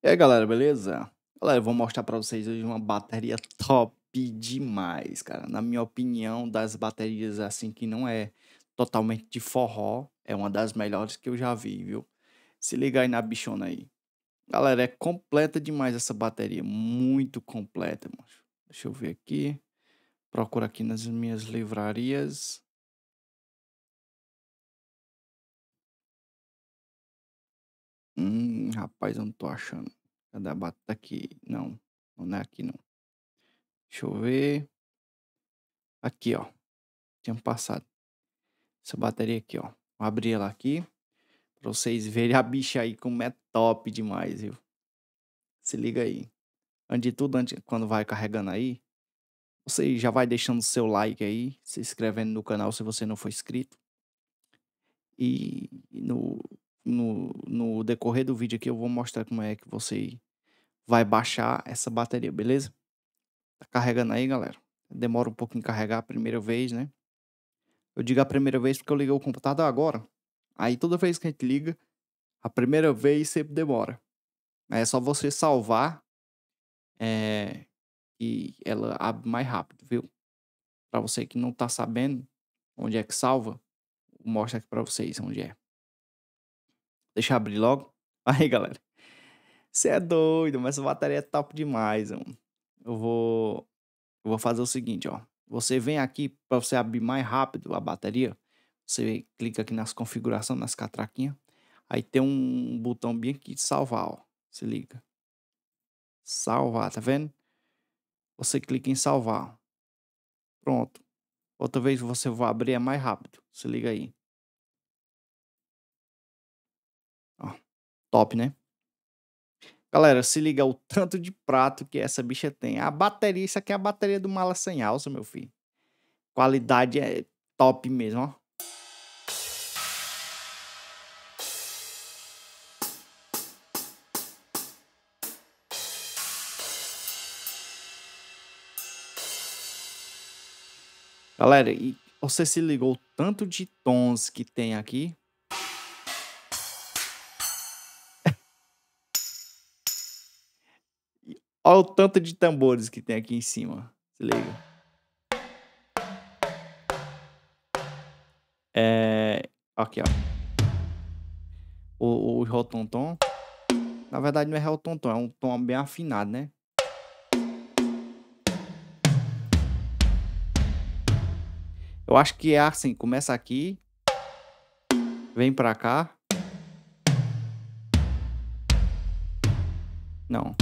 E aí galera, beleza? Galera, eu vou mostrar pra vocês hoje uma bateria top demais, cara. Na minha opinião, das baterias assim que não é totalmente de forró, é uma das melhores que eu já vi, viu? Se liga aí na bichona aí. Galera, é completa demais essa bateria, muito completa, mano. Deixa eu ver aqui. Procura aqui nas minhas livrarias. Hum, rapaz, eu não tô achando. Cadê a Tá aqui? Não, não é aqui não. Deixa eu ver. Aqui, ó. Tinha passado. Essa bateria aqui, ó. Vou abrir ela aqui. Pra vocês verem a bicha aí como é top demais, viu? Se liga aí. Antes de tudo, antes, quando vai carregando aí, você já vai deixando seu like aí, se inscrevendo no canal se você não for inscrito. E no no, no decorrer do vídeo aqui eu vou mostrar como é que você vai baixar essa bateria, beleza? Tá carregando aí, galera. Demora um pouco em carregar a primeira vez, né? Eu digo a primeira vez porque eu liguei o computador agora. Aí toda vez que a gente liga, a primeira vez sempre demora. É só você salvar é, e ela abre mais rápido, viu? Para você que não tá sabendo onde é que salva, mostra aqui para vocês onde é. Deixa eu abrir logo. Aí, galera. Você é doido, mas essa bateria é top demais, mano. Eu vou, eu vou fazer o seguinte, ó. Você vem aqui para você abrir mais rápido a bateria. Você clica aqui nas configurações, nas catraquinhas. Aí tem um botão bem aqui de salvar, ó. Se liga. Salvar, tá vendo? Você clica em salvar. Pronto. Outra vez você vai abrir é mais rápido. Se liga aí. Top, né? Galera, se liga o tanto de prato que essa bicha tem. A bateria, isso aqui é a bateria do Mala Sem Alça, meu filho. Qualidade é top mesmo, ó. Galera, e você se ligou o tanto de tons que tem aqui? Olha o tanto de tambores que tem aqui em cima. Se liga. É... Aqui, ó. O, o Na verdade, não é rotontom, é um tom bem afinado, né? Eu acho que é assim, começa aqui, vem pra cá. Não.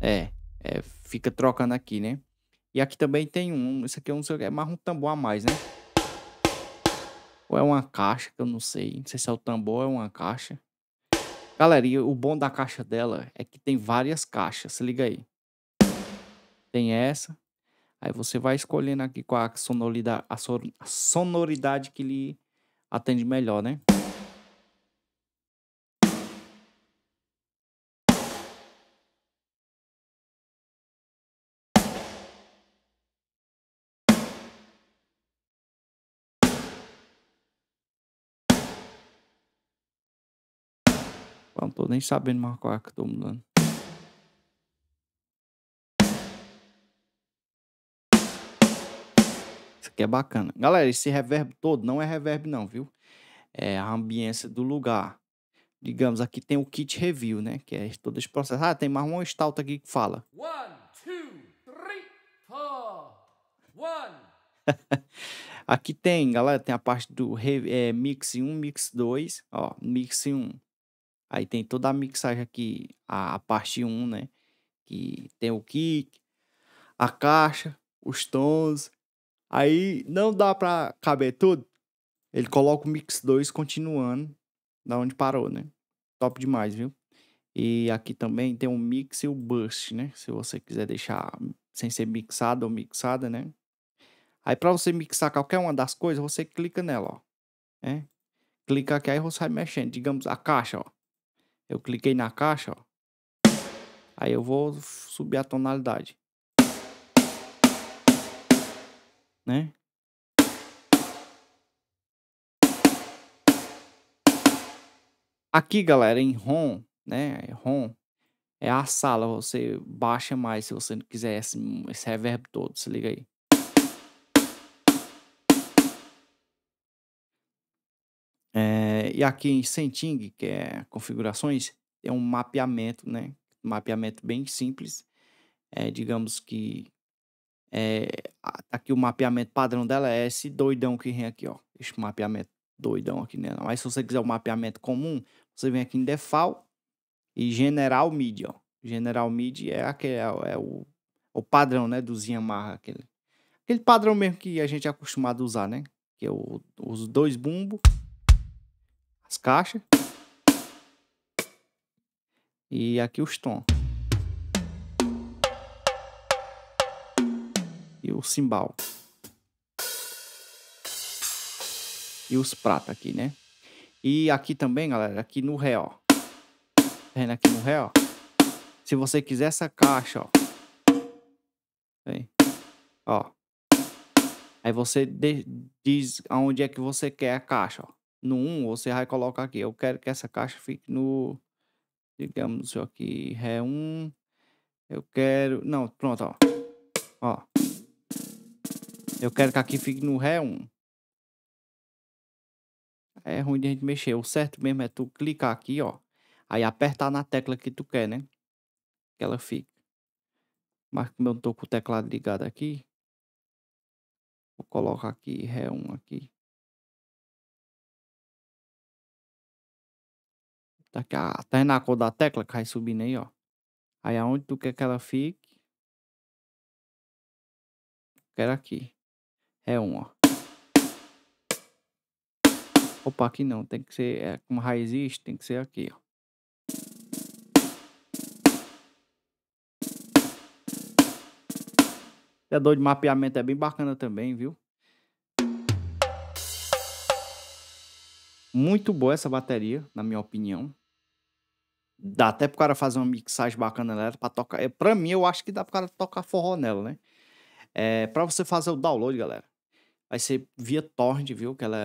É, é, fica trocando aqui, né? E aqui também tem um, isso aqui é um, é mais um tambor a mais, né? Ou é uma caixa, que eu não sei, não sei se é o tambor ou é uma caixa. Galera, e o bom da caixa dela é que tem várias caixas, se liga aí. Tem essa, aí você vai escolhendo aqui qual a sonoridade, a sonoridade que lhe atende melhor, né? Não tô nem sabendo mais qual é que eu tô mudando. Isso aqui é bacana. Galera, esse reverb todo não é reverb não, viu? É a ambiência do lugar. Digamos, aqui tem o kit review, né? Que é todo esse processo. Ah, tem mais um stout aqui que fala. One, two, three, four. One. Aqui tem, galera, tem a parte do é, mix 1, mix 2, ó, mix 1. Aí tem toda a mixagem aqui, a, a parte 1, né? Que tem o kick, a caixa, os tons. Aí não dá pra caber tudo. Ele coloca o mix 2 continuando da onde parou, né? Top demais, viu? E aqui também tem o mix e o burst, né? Se você quiser deixar sem ser mixado ou mixada, né? Aí para você mixar qualquer uma das coisas, você clica nela, ó. É? Clica aqui aí você vai mexendo. Digamos a caixa, ó. Eu cliquei na caixa, ó. Aí eu vou subir a tonalidade. Né? Aqui, galera, em ROM, né? ROM é a sala, você baixa mais se você não quiser esse, esse reverb todo, se liga aí. É, é, e aqui em Senting, que é configurações, é um mapeamento, né? mapeamento bem simples. É, digamos que é, tá aqui o mapeamento padrão dela é esse doidão que vem aqui, ó. Esse mapeamento doidão aqui, né? Mas se você quiser o mapeamento comum, você vem aqui em Default e General MIDI, ó. General MIDI é, aquele, é, é, o, o padrão, né? Do Yamaha, aquele, aquele padrão mesmo que a gente é acostumado a usar, né? Que é o, os dois bumbos as caixas. E aqui os tons. E o cimbal. E os pratos aqui, né? E aqui também, galera, aqui no ré, ó. Tá vendo aqui no ré, ó? Se você quiser essa caixa, ó. Aí, ó. Aí você diz aonde é que você quer a caixa, ó no 1, você vai colocar aqui, eu quero que essa caixa fique no, digamos aqui, Ré 1, eu quero, não, pronto, ó, ó, eu quero que aqui fique no Ré 1. É ruim de a gente mexer, o certo mesmo é tu clicar aqui, ó, aí apertar na tecla que tu quer, né, que ela fique. Mas como eu não tô com o teclado ligado aqui, vou colocar aqui Ré 1 aqui. Tá aqui, até ah, tá na cor da tecla que vai subindo aí, ó. Aí aonde tu quer que ela fique? Quero aqui. É um, ó. Opa, aqui não. Tem que ser é, como raiz tem que ser aqui, ó. O dor de mapeamento é bem bacana também, viu? Muito boa essa bateria, na minha opinião. Dá até pro cara fazer uma mixagem bacana nela pra tocar. É, pra mim, eu acho que dá pro cara tocar forró nela, né? É, pra você fazer o download, galera. Vai ser via torrent, viu? Que ela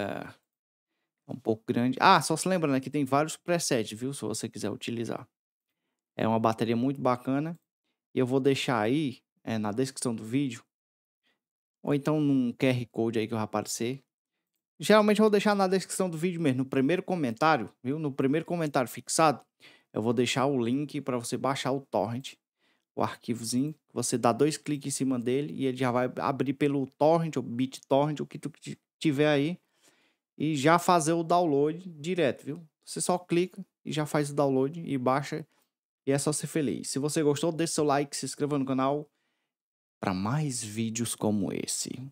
é um pouco grande. Ah, só se lembrando né, que tem vários presets, viu? Se você quiser utilizar. É uma bateria muito bacana. E eu vou deixar aí é, na descrição do vídeo. Ou então num QR Code aí que vou aparecer. Geralmente eu vou deixar na descrição do vídeo mesmo, no primeiro comentário, viu? No primeiro comentário fixado, eu vou deixar o link para você baixar o torrent, o arquivozinho. Você dá dois cliques em cima dele e ele já vai abrir pelo torrent ou BitTorrent, o que tu tiver aí, e já fazer o download direto, viu? Você só clica e já faz o download e baixa e é só ser feliz. Se você gostou, deixa seu like, se inscreva no canal para mais vídeos como esse.